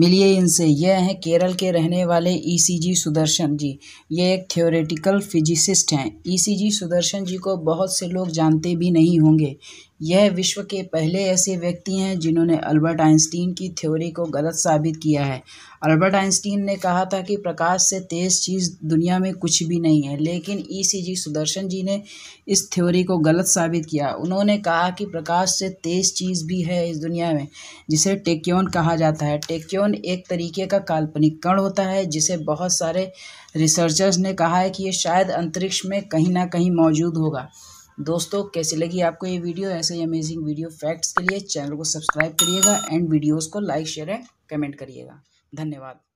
मिलिए इनसे यह हैं केरल के रहने वाले ईसीजी e सुदर्शन जी ये एक थियोरेटिकल फिजिसिस्ट हैं ईसीजी e सुदर्शन जी को बहुत से लोग जानते भी नहीं होंगे यह विश्व के पहले ऐसे व्यक्ति हैं जिन्होंने अल्बर्ट आइंस्टीन की थ्योरी को गलत साबित किया है अल्बर्ट आइंस्टीन ने कहा था कि प्रकाश से तेज़ चीज़ दुनिया में कुछ भी नहीं है लेकिन ईसीजी सुदर्शन जी ने इस थ्योरी को गलत साबित किया उन्होंने कहा कि प्रकाश से तेज़ चीज़ भी है इस दुनिया में जिसे टेक्योन कहा जाता है टेक्योन एक तरीके का काल्पनिक कण होता है जिसे बहुत सारे रिसर्चर्स ने कहा है कि ये शायद अंतरिक्ष में कहीं ना कहीं मौजूद होगा दोस्तों कैसी लगी आपको ये वीडियो ऐसे ही अमेजिंग वीडियो फैक्ट्स के लिए चैनल को सब्सक्राइब करिएगा एंड वीडियोस को लाइक शेयर एंड कमेंट करिएगा धन्यवाद